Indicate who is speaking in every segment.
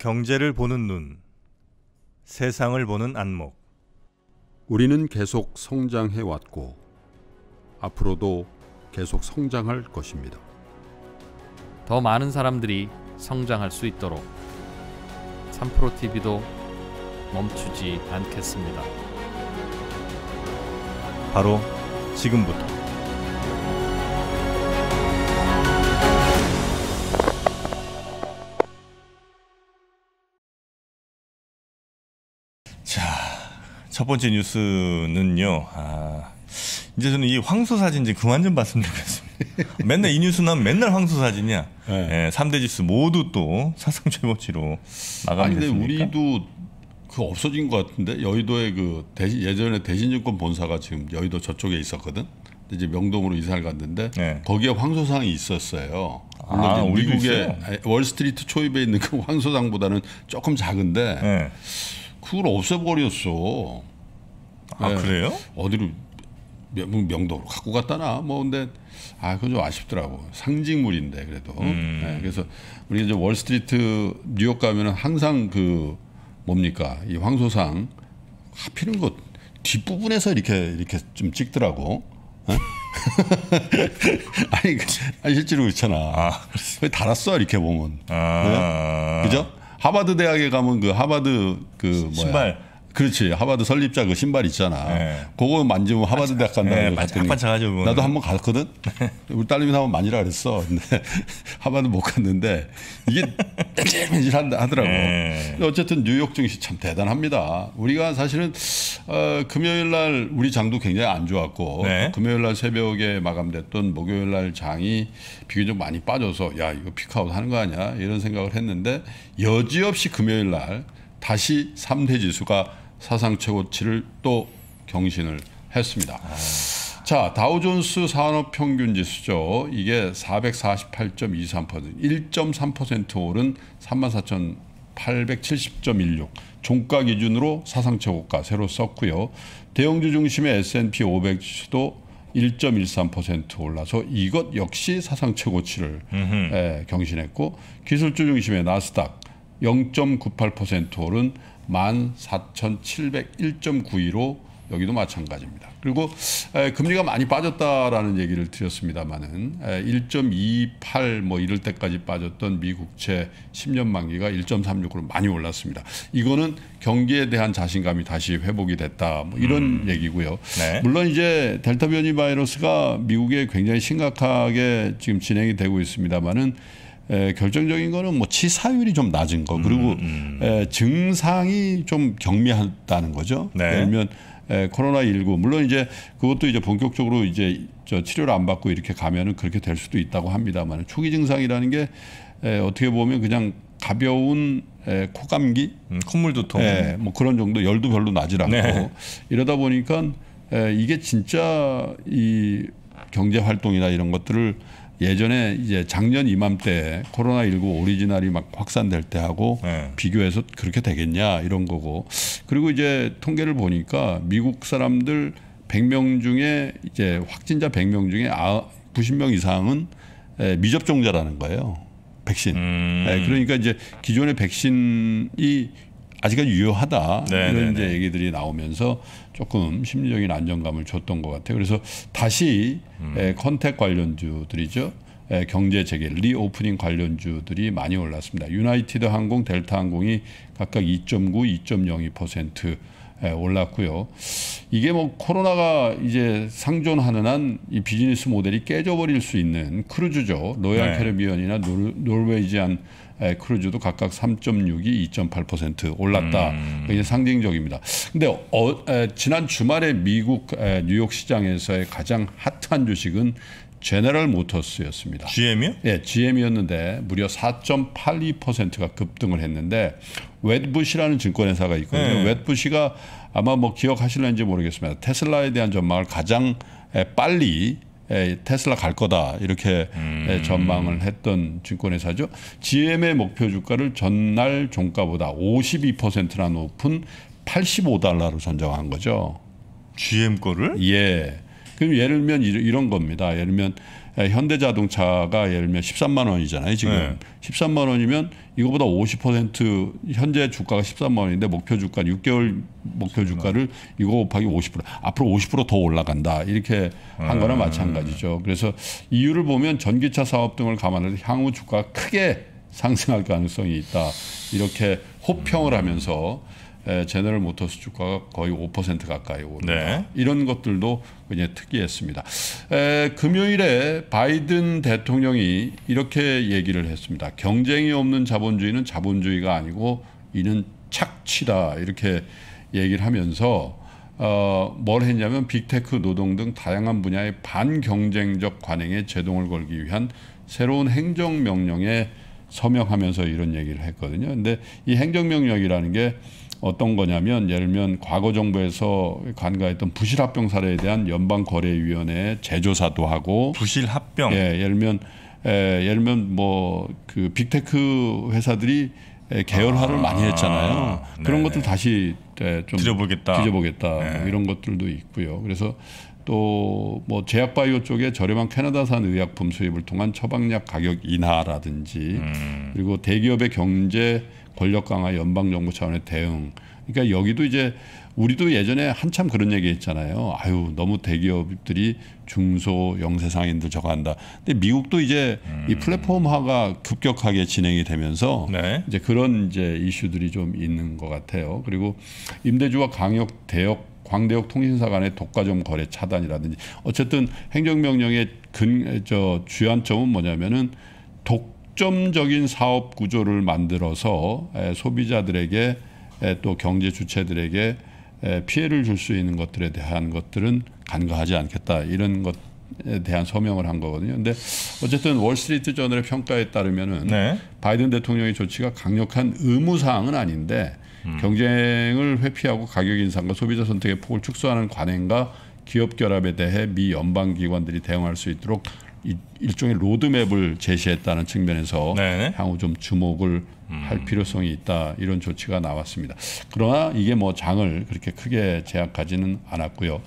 Speaker 1: 경제를 보는 눈, 세상을 보는 안목. 우리는 계속 성장해 왔고
Speaker 2: 앞으로도 계속 성장할 것입니다. 더 많은 사람들이 성장할 수 있도록 3프로 TV도 멈추지 않겠습니다.
Speaker 1: 바로 지금부터 첫 번째 뉴스는요. 아, 이제 저는 이 황소 사진 이제 그만 좀 봤으면 좋겠습니다. 맨날 이 뉴스 나면 맨날 황소 사진이야. 네. 네, 예, 3대 지수 모두 또 사상 최고치로 마감이 아니, 됐습니까? 근데 우리도 그 없어진
Speaker 2: 것 같은데 여의도에 그 대신, 예전에 대신증권 본사가 지금 여의도 저쪽에 있었거든. 이제 명동으로 이사를 갔는데 네. 거기에 황소상이 있었어요. 아, 물론 아, 미국의 월스트리트 초입에 있는 그 황소상보다는 조금 작은데. 네. 그걸 없애버렸어. 아 네. 그래요? 어디로 명, 뭐 명도로 갖고 갔다나 뭐 근데 아 그건 좀 아쉽더라고 상징물인데 그래도 음. 네, 그래서 우리 이제 월스트리트 뉴욕 가면은 항상 그 뭡니까 이 황소상 하필은 그 뒷부분에서 이렇게 이렇게 좀 찍더라고. 어? 아니, 아니 실제로 그렇잖아. 아, 달았어 이렇게 보면. 아, 네? 그죠? 하버드 대학에 가면 그 하버드 그 뭐야 그렇지 하버드 설립자 그 신발 있잖아. 네. 그거 만지면 하버드 대학 간다는 거같아 거. 나도 한 번 갔거든. 우리 딸님이 한번 만지라 그랬어. 근데 하버드 못 갔는데 이게 뺀질뺀질 하더라고. 네. 어쨌든 뉴욕 증시 참 대단합니다. 우리가 사실은 어, 금요일 날 우리 장도 굉장히 안 좋았고 네. 금요일 날 새벽에 마감됐던 목요일 날 장이 비교적 많이 빠져서 야 이거 피크아웃 하는 거 아니야 이런 생각을 했는데 여지없이 금요일 날 다시 3대 지수가 사상 최고치를 또 경신을 했습니다. 아... 자, 다우존스 산업 평균 지수죠. 이게 448.23%, 1.3% 오른 34,870.16. 종가 기준으로 사상 최고가 새로 썼고요. 대형주 중심의 S&P 500 지수도 1.13% 올라서 이것 역시 사상 최고치를 에, 예, 경신했고 기술주 중심의 나스닥 0.98% 오른 14,701.92로 여기도 마찬가지입니다. 그리고 금리가 많이 빠졌다라는 얘기를 드렸습니다만은 1.28 뭐 이럴 때까지 빠졌던 미국채 10년 만기가 1.36으로 많이 올랐습니다. 이거는 경기에 대한 자신감이 다시 회복이 됐다 뭐 이런 음. 얘기고요. 네. 물론 이제 델타 변이 바이러스가 미국에 굉장히 심각하게 지금 진행이 되고 있습니다만은 에, 결정적인 거는 뭐 치사율이 좀 낮은 거 그리고 음, 음. 에, 증상이 좀 경미하다는 거죠. 네. 예를 들면 코로나 19 물론 이제 그것도 이제 본격적으로 이제 저 치료를 안 받고 이렇게 가면은 그렇게 될 수도 있다고 합니다만 초기 증상이라는 게 에, 어떻게 보면 그냥 가벼운 에, 코감기, 음, 콧물 두통, 에, 예, 뭐 그런 정도 열도 별로 나질 않고 네. 이러다 보니까 에, 이게 진짜 이 경제 활동이나 이런 것들을 예전에 이제 작년 이맘때 코로나 19 오리지널이 막 확산될 때하고 네. 비교해서 그렇게 되겠냐 이런 거고 그리고 이제 통계를 보니까 미국 사람들 100명 중에 이제 확진자 100명 중에 90명 아, 이상은 미접종자라는 거예요. 백신. 음. 그러니까 이제 기존의 백신이 아직은 유효하다 네네네. 이런 네, 이제 네. 얘기들이 나오면서 조금 심리적인 안정감을 줬던 것 같아요. 그래서 다시 음. 에, 컨택 관련주들이죠. 에, 경제 재개 리오프닝 관련주들이 많이 올랐습니다. 유나이티드 항공, 델타 항공이 각각 2.9, 2.02% 올랐고요. 이게 뭐 코로나가 이제 상존하는 한 이 비즈니스 모델이 깨져버릴 수 있는 크루즈죠. 로얄 네. 캐리비언이나 노르웨이지안 에, 예, 크루즈도 각각 3.6이 2.8% 올랐다. 음. 굉장히 상징적입니다. 근데 어, 에, 지난 주말에 미국 에, 뉴욕 시장에서의 가장 핫한 주식은 제네럴 모터스였습니다. GM이요? 예, GM이었는데 무려 4.82%가 급등을 했는데 웨부시라는 증권회사가 있거든요. 네. 부시가 아마 뭐 기억하실는지 모르겠습니다. 테슬라에 대한 전망을 가장 빨리 테슬라 갈 거다 이렇게 음. 전망을 했던 증권회사죠. GM의 목표 주가를 전날 종가보다 52%나 높은 85달러로 선정한 거죠. GM 거를? 예. 그럼 예를 들면 이런 겁니다. 예를 들면 예, 현대자동차가 예를 들면 13만 원이잖아요. 지금 네. 13만 원이면 이거보다 50% 현재 주가가 13만 원인데 목표 주가 6개월 목표 주가를 이거 곱하기 50% 앞으로 50%더 올라간다 이렇게 한 거나 음. 마찬가지죠. 그래서 이유를 보면 전기차 사업 등을 감안해서 향후 주가 크게 상승할 가능성이 있다 이렇게 호평을 하면서. 제너럴 모터스 주가가 거의 5% 가까이 오르다 네. 이런 것들도 굉장히 특이했습니다. 에, 금요일에 바이든 대통령이 이렇게 얘기를 했습니다. 경쟁이 없는 자본주의는 자본주의가 아니고 이는 착취다 이렇게 얘기를 하면서 어, 뭘 했냐면 빅테크 노동 등 다양한 분야의 반경쟁적 관행에 제동을 걸기 위한 새로운 행정명령에 서명하면서 이런 얘기를 했거든요. 근데 이 행정명령이라는 게 어떤 거냐면 예를 들면 과거 정부에서 관가했던 부실 합병 사례에 대한 연방 거래위원회 재조사도 하고 부실 합병 예, 예를 들면 예, 예를 들면 뭐 그 빅테크 회사들이 계열화를 예, 아, 많이 했잖아요. 네 그런 것들 다시 예, 좀 뒤져보겠다. 뒤져보겠다. 네. 뭐 이런 것들도 있고요. 그래서 또 뭐 제약바이오 쪽에 저렴한 캐나다산 의약품 수입을 통한 처방약 가격 인하라든지 음. 그리고 대기업의 경제 권력 강화 연방 정부 차원의 대응. 그러니까 여기도 이제 우리도 예전에 한참 그런 얘기 했잖아요. 아유, 너무 대기업들이 중소 영세 상인들 저거 한다. 근데 미국도 이제 음. 이 플랫폼화가 급격하게 진행이 되면서 네. 이제 그런 이제 이슈들이 좀 있는 것 같아요. 그리고 임대주와 강역 대역 광대역 통신사 간의 독과점 거래 차단이라든지 어쨌든 행정명령의 근저 주안점은 뭐냐면은 독 독점적인 사업 구조를 만들어서 소비자들에게 또 경제 주체들에게 피해를 줄 수 있는 것들에 대한 것들은 간과하지 않겠다 이런 것에 대한 서명을 한 거거든요. 근데 어쨌든 월스트리트 저널의 평가에 따르면은 네. 바이든 대통령의 조치가 강력한 의무 사항은 아닌데 음. 경쟁을 회피하고 가격 인상과 소비자 선택의 폭을 축소하는 관행과 기업 결합에 대해 미 연방 기관들이 대응할 수 있도록 일종의 로드맵을 제시했다는 측면에서 네네. 향후 좀 주목을 음. 할 필요성이 있다 이런 조치가 나왔습니다. 그러나 이게 뭐 장을 그렇게 크게 제약하지는 않았고요.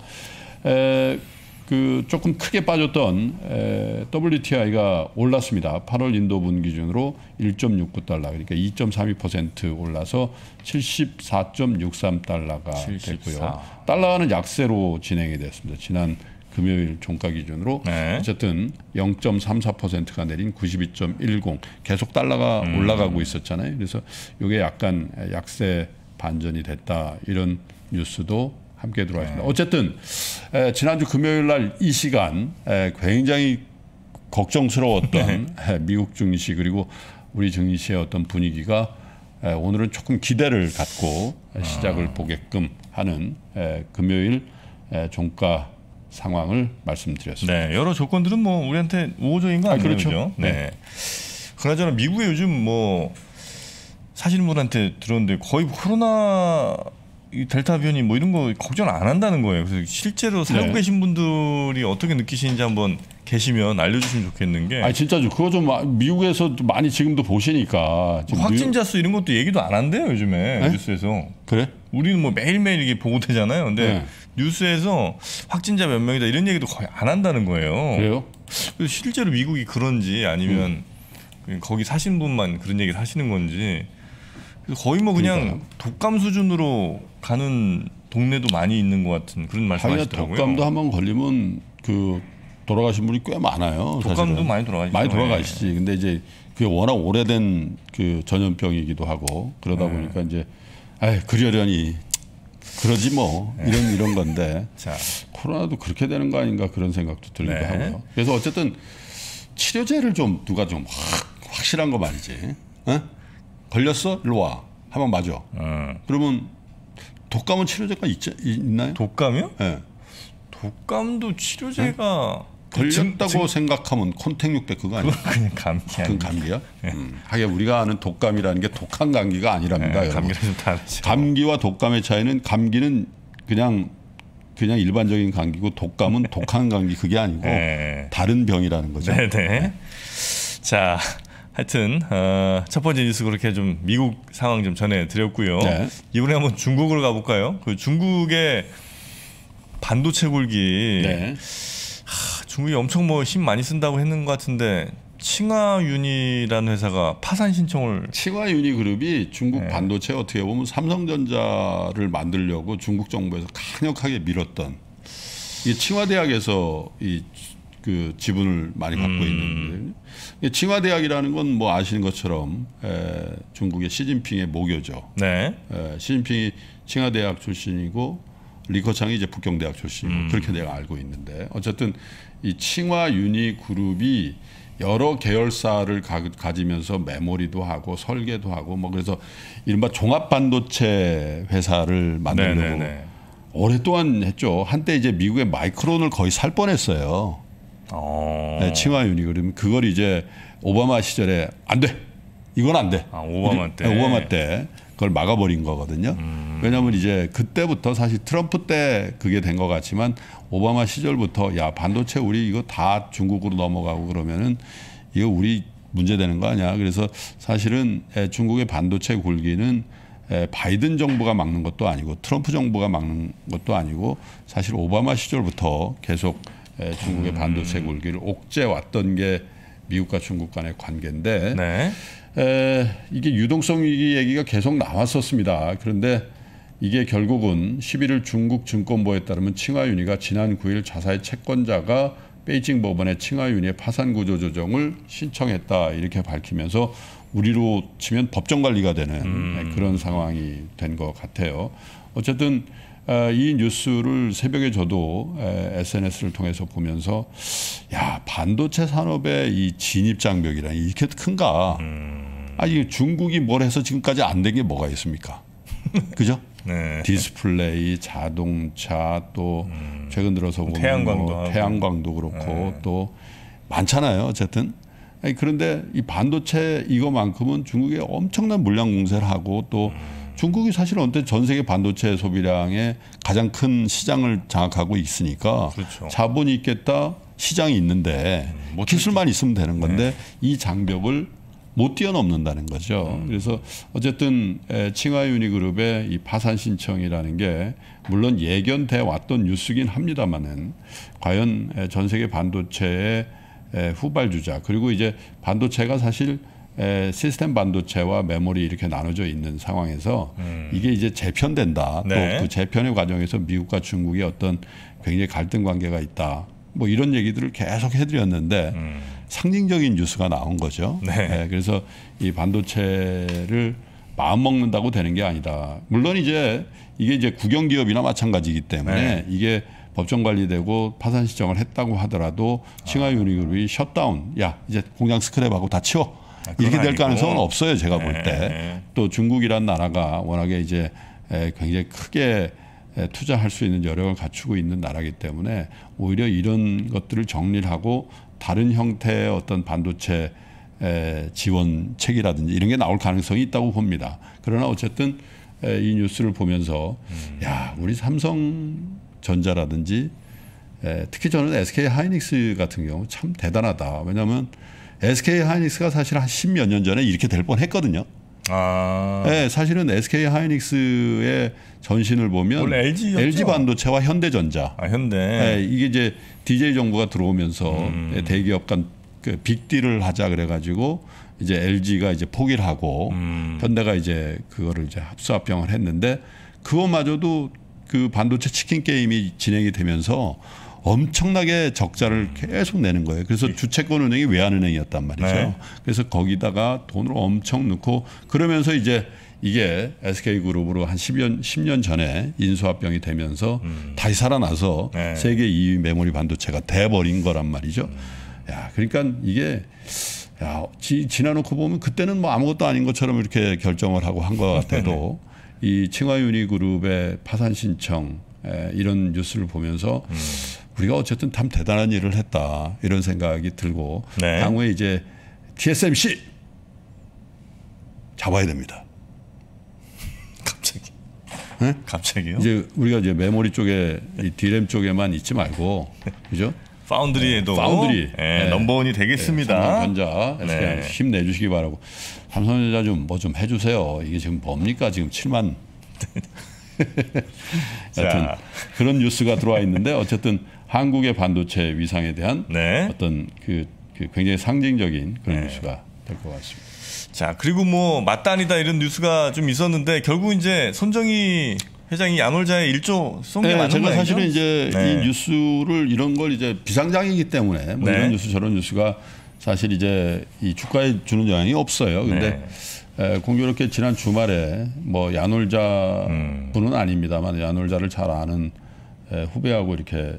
Speaker 2: 에, 그 조금 크게 빠졌던 에, WTI가 올랐습니다. 8월 인도분 기준으로 1.69달러 그러니까 2.32% 올라서 74.63달러가 74. 됐고요. 달러는 약세로 진행이 됐습니다. 지난 금요일 종가 기준으로 네. 어쨌든 0.34%가 내린 92.10 계속 달러가 음. 올라가고 있었잖아요. 그래서 이게 약간 약세 반전이 됐다 이런 뉴스도 함께 들어왔습니다. 네. 어쨌든 에, 지난주 금요일 날 이 시간 에, 굉장히 걱정스러웠던 네. 미국 증시 그리고 우리 증시의 어떤 분위기가 에, 오늘은 조금 기대를 갖고 아. 시작을 보게끔 하는 에, 금요일 에, 종가 상황을 말씀드렸습니다. 네,
Speaker 1: 여러 조건들은 뭐 우리한테 우호적인 거 아, 아니에요, 아, 그렇죠? 그렇죠? 네. 네. 그나저나 미국에 요즘 뭐 사시는 분한테 들었는데 거의 뭐 코로나 델타 변이 뭐 이런 거 걱정 안 한다는 거예요. 그래서 실제로 살고 네. 계신 분들이 어떻게 느끼시는지 한번 계시면 알려주시면 좋겠는 게. 아 진짜 좀 그거 좀 미국에서 많이 지금도 보시니까. 지금 확진자 수 이런 것도 얘기도 안 한대요 요즘에 네? 뉴스에서. 그래? 우리는 뭐 매일 매일 이게 보고되잖아요. 근데 네. 뉴스에서 확진자 몇 명이다 이런 얘기도 거의 안 한다는 거예요. 그래요? 실제로 미국이 그런지 아니면 음. 거기 사신 분만 그런 얘기를 하시는 건지 거의 뭐 그냥 그러니까요. 독감 수준으로 가는 동네도 많이 있는 것 같은 그런 말씀하시더라고요. 독감도
Speaker 2: 한번 걸리면 그 돌아가신 분이 꽤 많아요. 독감도 사실은. 많이 돌아가시죠. 많이 예. 돌아가시지. 네. 근데 이제 그게 워낙 오래된 그 전염병이기도 하고 그러다 네. 보니까 이제 아이 그러려니 그러지 뭐 네. 이런 이런 건데 자. 코로나도 그렇게 되는 거 아닌가 그런 생각도 들기도 네. 하고요. 그래서 어쨌든 치료제를 좀 누가 좀 확, 확실한 거 말이지. 어? 걸렸어? 일로 와. 한번 맞아. 음. 어. 그러면 독감은 치료제가 있, 있나요? 독감이요? 네. 독감도
Speaker 1: 치료제가 예? 걸렸다고 지금,
Speaker 2: 생각하면 콘택 600 그거 아니야? 그건 감기 그건 감기야? 네. 음. 하긴 우리가 아는 독감이라는 게 독한 감기가 아니랍니다. 네, 예, 감기는 좀 다르죠. 감기와 독감의 차이는 감기는 그냥 그냥 일반적인 감기고 독감은 독한 감기 그게 아니고 네.
Speaker 1: 다른 병이라는 거죠. 네, 네. 자, 하여튼 어, 첫 번째 뉴스 그렇게 좀 미국 상황 좀 전해드렸고요. 네. 이번에 한번 중국으로 가볼까요? 그 중국의 반도체 굴기. 네. 중국이 엄청 뭐 힘 많이 쓴다고 했는 것 같은데 칭화윤이라는 회사가 파산 신청을 칭화윤이 그룹이 중국 네. 반도체 어떻게 보면 삼성전자를 만들려고
Speaker 2: 중국 정부에서 강력하게 밀었던 이 칭화대학에서 이 그 지분을 많이 갖고 음. 있는데 칭화대학이라는 건 뭐 아시는 것처럼 에, 중국의 시진핑의 모교죠. 네. 에, 시진핑이 칭화대학 출신이고 리커창이 이제 북경대학 출신 음. 그렇게 내가 알고 있는데 어쨌든 이 칭화 유니 그룹이 여러 계열사를 가, 가 지면서 메모리도 하고 설계도 하고 뭐 그래서 이른바 종합 반도체 회사를 만들려고 네네네. 네, 네. 오랫동안 했죠. 한때 이제 미국의 마이크론을 거의 살 뻔했어요. 어. 네, 칭화 유니 그러면 그걸 이제 오바마 시절에 안 돼. 이건 안 돼. 아, 오바마 때. 네, 오바마 때. 그걸 막아버린 거거든요. 음. 왜냐하면 이제 그때부터 사실 트럼프 때 그게 된 것 같지만 오바마 시절부터 야 반도체 우리 이거 다 중국으로 넘어가고 그러면은 이거 우리 문제되는 거 아니야. 그래서 사실은 중국의 반도체 굴기는 바이든 정부가 막는 것도 아니고 트럼프 정부가 막는 것도 아니고 사실 오바마 시절부터 계속 중국의 반도체 음. 굴기를 옥죄 왔던 게 미국과 중국 간의 관계인데 네. 에, 이게 유동성 위기 얘기가 계속 나왔었습니다. 그런데 이게 결국은 11일 중국 증권보에 따르면 칭화윤희가 지난 9일 자사의 채권자가 베이징 법원에 칭화윤희의 파산 구조 조정을 신청했다 이렇게 밝히면서 우리로 치면 법정 관리가 되는 음. 그런 상황이 된 것 같아요. 어쨌든 아, 이 뉴스를 새벽에 저도 SNS를 통해서 보면서 야 반도체 산업의 이 진입 장벽이란 이렇게 큰가? 음. 아니 중국이 뭘 해서 지금까지 안 된 게 뭐가 있습니까?
Speaker 1: 그죠?
Speaker 2: 네. 디스플레이, 자동차 또 음. 최근 들어서 뭐 보면 뭐 태양광도, 뭐 태양광도 그렇고 네. 또 많잖아요. 어쨌든 아니, 그런데 이 반도체 이거만큼은 중국에 엄청난 물량 공세를 하고 또 음. 중국이 사실 언제전 세계 반도체 소비량의 가장 큰 시장을 장악하고 있으니까 그렇죠. 자본이 있겠다 시장이 있는데 음, 뭐 기술만 있으면 되는 건데 네. 이 장벽을 못 뛰어넘는다는 거죠. 음. 그래서 어쨌든 칭화 유니그룹의 이 파산 신청이라는 게 물론 예견돼 왔던 뉴스긴 합니다만은 과연 전 세계 반도체의 후발주자 그리고 이제 반도체가 사실 시스템 반도체와 메모리 이렇게 나눠져 있는 상황에서 음. 이게 이제 재편된다. 네. 또그 재편의 과정에서 미국과 중국의 어떤 굉장히 갈등 관계가 있다. 뭐 이런 얘기들을 계속 해드렸는데 음. 상징적인 뉴스가 나온 거죠. 네. 네. 그래서 이 반도체를 마음 먹는다고 되는 게 아니다. 물론 이제 이게 이제 국영 기업이나 마찬가지이기 때문에 네. 이게 법정 관리되고 파산 시정을 했다고 하더라도 싱하유니그룹이 아. 셧다운 야 이제 공장 스크랩하고 다 치워 아, 이렇게 될 아니고. 가능성은 없어요 제가 볼 때또 네. 중국이란 나라가 워낙에 이제 굉장히 크게 예, 투자할 수 있는 여력을 갖추고 있는 나라기 때문에 오히려 이런 것들을 정리를 하고 다른 형태의 어떤 반도체 지원책이라든지 이런 게 나올 가능성이 있다고 봅니다. 그러나 어쨌든 이 뉴스를 보면서 음. 야 우리 삼성전자라든지 특히 저는 SK 하이닉스 같은 경우 참 대단하다. 왜냐하면 SK 하이닉스가 사실 한 십몇 년 전에 이렇게 될 뻔했거든요. 아. 네, 사실은 SK 하이닉스의 전신을 보면 LG, LG 반도체와 현대전자. 아, 현대. 네, 이게 이제 DJ 정부가 들어오면서 음. 예, 대기업 간 그 빅딜을 하자 그래가지고 이제 LG가 이제 포기를 하고 음. 현대가 이제 그거를 이제 합수합병을 했는데 그거마저도그 반도체 치킨 게임이 진행이 되면서 엄청나게 적자를 음. 계속 내는 거예요. 그래서 예. 주채권 은행이 외환은행이었단 네. 말이죠. 네. 그래서 거기다가 돈을 엄청 넣고 그러면서 이제 이게 SK그룹으로 한 10년, 10년 전에 인수합병이 되면서 음. 다시 살아나서 네. 세계 2위 메모리 반도체가 돼버린 거란 말이죠. 음. 야, 그러니까 이게 야, 지, 지나놓고 보면 그때는 뭐 아무것도 아닌 것처럼 이렇게 결정을 하고 한 것 같아도 네. 이 칭화유니그룹의 파산 신청 에, 이런 뉴스를 보면서 음. 우리가 어쨌든 참 대단한 일을 했다 이런 생각이 들고 네. 향후에 이제 TSMC 잡아야 됩니다. 갑자기.
Speaker 1: 네? 갑자기요?
Speaker 2: 이제 우리가 이제 메모리 쪽에 이 디램 쪽에만 있지 말고 그죠? 파운드리에도 네, 파운드리 예, 네, 넘버원이 되겠습니다. 전자 네, 네. 힘 내주시기 바라고 삼성전자 좀 뭐 좀 해주세요. 이게 지금 뭡니까 지금 7만. 여튼 그런 뉴스가 들어와 있는데 어쨌든 한국의 반도체 위상에 대한
Speaker 1: 네. 어떤 그, 그, 굉장히 상징적인 그런 네. 뉴스가 될 것 같습니다. 자 그리고 뭐 맞다 아니다 이런 뉴스가 좀 있었는데 결국 이제 손정희 회장이 양월자의 일조 쏜게 네, 맞는 거예요? 사실은 이제 네. 이
Speaker 2: 뉴스를 이런 걸 이제 비상장이기 때문에 뭐 네. 이런 뉴스 저런 뉴스가 사실 이제 이 주가에 주는 영향이 없어요. 근데 네. 공교롭게 지난 주말에 뭐 야놀자 음. 분은 아닙니다만 야놀자를 잘 아는 에, 후배하고 이렇게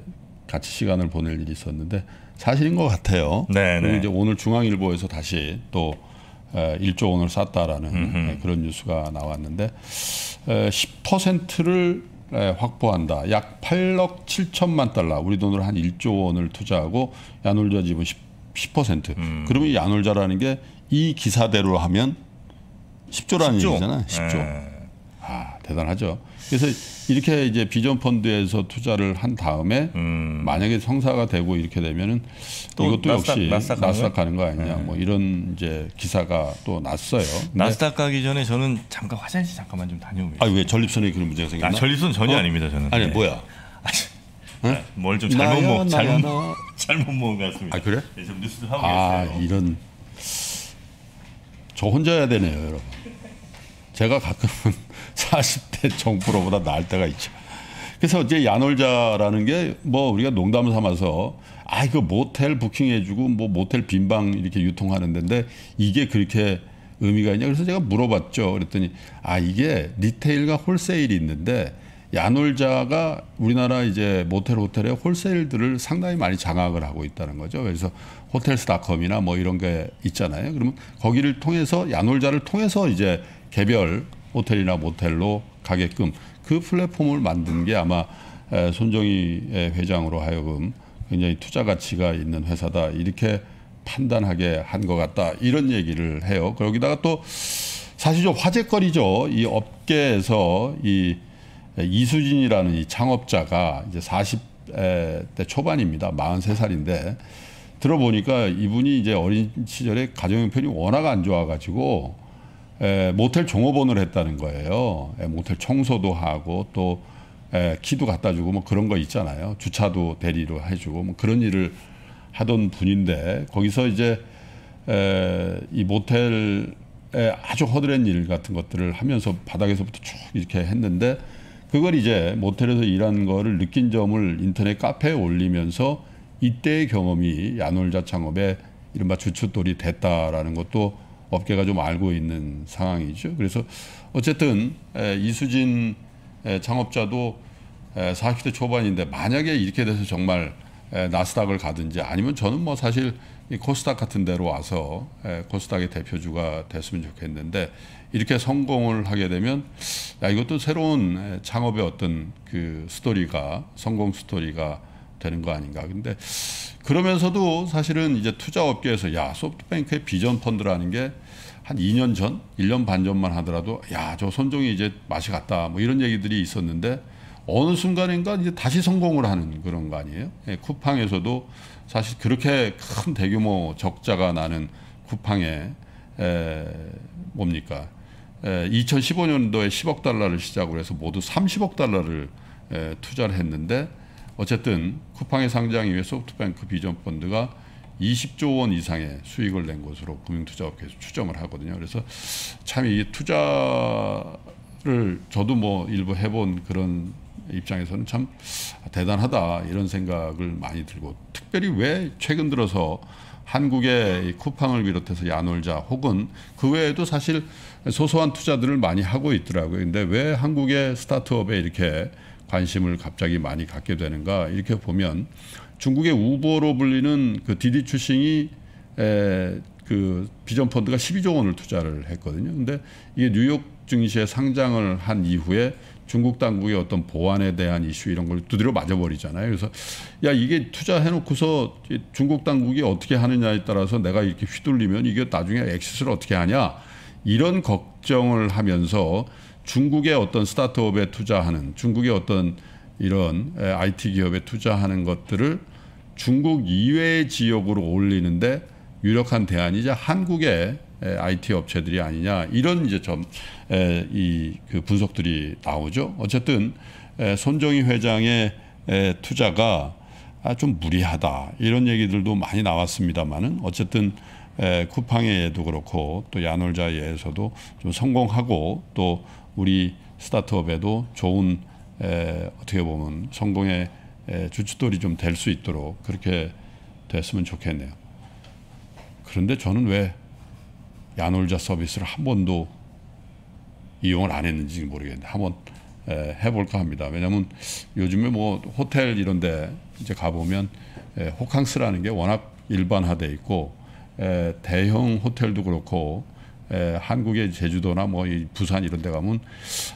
Speaker 2: 같이 시간을 보낼 일이 있었는데 사실인 것 같아요. 네. 네. 이제 오늘 중앙일보에서 다시 또 1조 원을 쌌다라는 음흠. 그런 뉴스가 나왔는데 10%를 확보한다. 약 8억 7천만 달러, 우리 돈으로 한 1조 원을 투자하고 야놀자 지분 10, 10%. 음. 그러면 야놀자라는 게 이 기사대로 하면 10조라는 10조. 얘기잖아 10조. 에. 아 대단하죠. 그래서 이렇게 이제 비전 펀드에서 투자를 한 다음에 음. 만약에 성사가 되고 이렇게 되면은 이것도 나스닥, 역시 나스닥, 나스닥 가는 거 아니냐 뭐 네. 뭐 이런 이제 기사가 또 났어요. 나스닥
Speaker 1: 가기 전에 저는 잠깐 화장실 잠깐만 좀다녀오겠
Speaker 2: 아왜 전립선에 그런 문제가 생겼나? 아, 전립선 전혀 어? 아닙니다 저는. 아니 네. 뭐야? 아, 응? 아, 뭘좀 잘못 먹 잘못
Speaker 1: 나야, 잘못 먹은 것 같습니다. 아 그래? 네, 좀 뉴스 좀 하고 아, 계세요.
Speaker 2: 이런 저 혼자야 되네요 여러분. 제가 가끔은 40대 정프로보다 나을 때가 있죠. 그래서 이제 야놀자라는 게 뭐 우리가 농담 삼아서 아 이거 모텔 부킹해주고 뭐 모텔 빈방 이렇게 유통하는 데인데 이게 그렇게 의미가 있냐 그래서 제가 물어봤죠 그랬더니 아 이게 리테일과 홀세일이 있는데 야놀자가 우리나라 이제 모텔 호텔의 홀세일들을 상당히 많이 장악을 하고 있다는 거죠. 그래서 호텔스닷컴이나 뭐 이런 게 있잖아요. 그러면 거기를 통해서 야놀자를 통해서 이제 개별 호텔이나 모텔로 가게끔 그 플랫폼을 만든 게 아마 손정희 회장으로 하여금 굉장히 투자 가치가 있는 회사다 이렇게 판단하게 한 것 같다 이런 얘기를 해요. 거기다가 또 사실 좀 화제거리죠. 이 업계에서 이 이수진이라는 이 창업자가 이제 40대 초반입니다. 43살인데 들어보니까 이분이 이제 어린 시절에 가정 형편이 워낙 안 좋아가지고 에, 모텔 종업원을 했다는 거예요. 에, 모텔 청소도 하고 또 에, 키도 갖다 주고 뭐 그런 거 있잖아요. 주차도 대리로 해주고 뭐 그런 일을 하던 분인데 거기서 이제 에, 이 모텔에 아주 허드렛 일 같은 것들을 하면서 바닥에서부터 쭉 이렇게 했는데 그걸 이제 모텔에서 일하 거를 느낀 점을 인터넷 카페에 올리면서 이때의 경험이 야놀자 창업에 이른바 주춧돌이 됐다라는 것도 업계가 좀 알고 있는 상황이죠. 그래서 어쨌든 이수진 창업자도 40대 초반인데 만약에 이렇게 돼서 정말 나스닥을 가든지 아니면 저는 뭐 사실 코스닥 같은 데로 와서 코스닥의 대표주가 됐으면 좋겠는데 이렇게 성공을 하게 되면 야 이것도 새로운 창업의 어떤 그 스토리가 성공 스토리가 되는 거 아닌가. 근데 그러면서도 사실은 이제 투자 업계에서 야, 소프트뱅크의 비전 펀드라는 게 한 2년 전, 1년 반 전만 하더라도 야, 저 손종이 이제 맛이 갔다. 뭐 이런 얘기들이 있었는데 어느 순간인가 이제 다시 성공을 하는 그런 거 아니에요? 예, 쿠팡에서도 사실 그렇게 큰 대규모 적자가 나는 쿠팡에 에, 뭡니까? 에, 2015년도에 10억 달러를 시작으로 해서 모두 30억 달러를 에, 투자를 했는데 어쨌든 쿠팡의 상장 이후에 소프트뱅크 비전 펀드가 20조 원 이상의 수익을 낸 것으로 금융투자업계에서 추정을 하거든요. 그래서 참 이게 투자를 저도 뭐 일부 해본 그런 입장에서는 참 대단하다 이런 생각을 많이 들고 특별히 왜 최근 들어서 한국의 쿠팡을 비롯해서 야놀자 혹은 그 외에도 사실 소소한 투자들을 많이 하고 있더라고요. 근데 왜 한국의 스타트업에 이렇게 관심을 갑자기 많이 갖게 되는가 이렇게 보면 중국의 우버로 불리는 그 디디 추싱이 에, 그 비전 펀드가 12조 원을 투자를 했거든요. 근데 이게 뉴욕 증시에 상장을 한 이후에 중국 당국의 어떤 보안에 대한 이슈 이런 걸 두드려 맞아 버리잖아요. 그래서 야 이게 투자해 놓고서 중국 당국이 어떻게 하느냐에 따라서 내가 이렇게 휘둘리면 이게 나중에 엑시스를 어떻게 하냐 이런 걱정을 하면서 중국의 어떤 스타트업에 투자하는 중국의 어떤 이런 IT 기업에 투자하는 것들을 중국 이외의 지역으로 올리는데 유력한 대안이 자 한국의 IT 업체들이 아니냐 이런 이제 좀 이 그 분석들이 나오죠. 어쨌든 손정희 회장의 투자가 아, 좀 무리하다 이런 얘기들도 많이 나왔습니다만은 어쨌든 쿠팡에도 그렇고 또 야놀자에서도 좀 성공하고 또 우리 스타트업에도 좋은 에, 어떻게 보면 성공의 주춧돌이 좀 될 수 있도록 그렇게 됐으면 좋겠네요. 그런데 저는 왜 야놀자 서비스를 한 번도 이용을 안 했는지 모르겠는데 한번 에, 해볼까 합니다. 왜냐하면 요즘에 뭐 호텔 이런데 이제 가보면 호캉스라는 게 워낙 일반화돼 있고 대형 호텔도 그렇고 에, 예, 한국의 제주도나 뭐 부산 이런 데 가면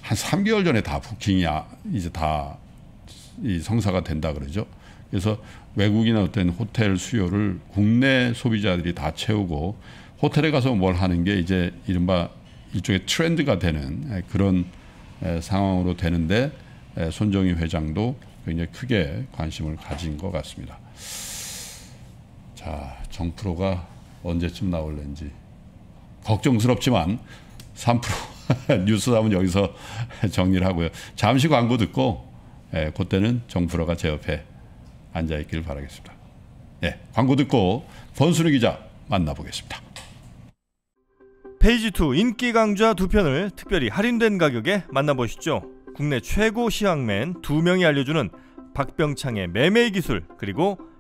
Speaker 2: 한 3개월 전에 다 부킹이야 아, 이제 다이 성사가 된다 그러죠. 그래서 외국이나 어떤 호텔 수요를 국내 소비자들이 다 채우고 호텔에 가서 뭘 하는 게 이제 이른바 일종의 트렌드가 되는 예, 그런 예, 상황으로 되는데 손정희 회장도 굉장히 크게 관심을 가진 것 같습니다. 자, 정프로가 언제쯤 나올는지 걱정스럽지만 3% 뉴스 다은 여기서 정리를 하고요. 잠시 광고 듣고 예, 그때는 정프로가 제 옆에 앉아 있기 바라겠습니다. 예, 광고
Speaker 1: 듣고 권순우 기자 만나보겠습니다. 페이지 2 인기 강좌 두 편을 특별히 할인된 가격에 만나보시죠. 국내 최고 시황맨 두 명이 알려주는 박병창의 매매 기술 그리고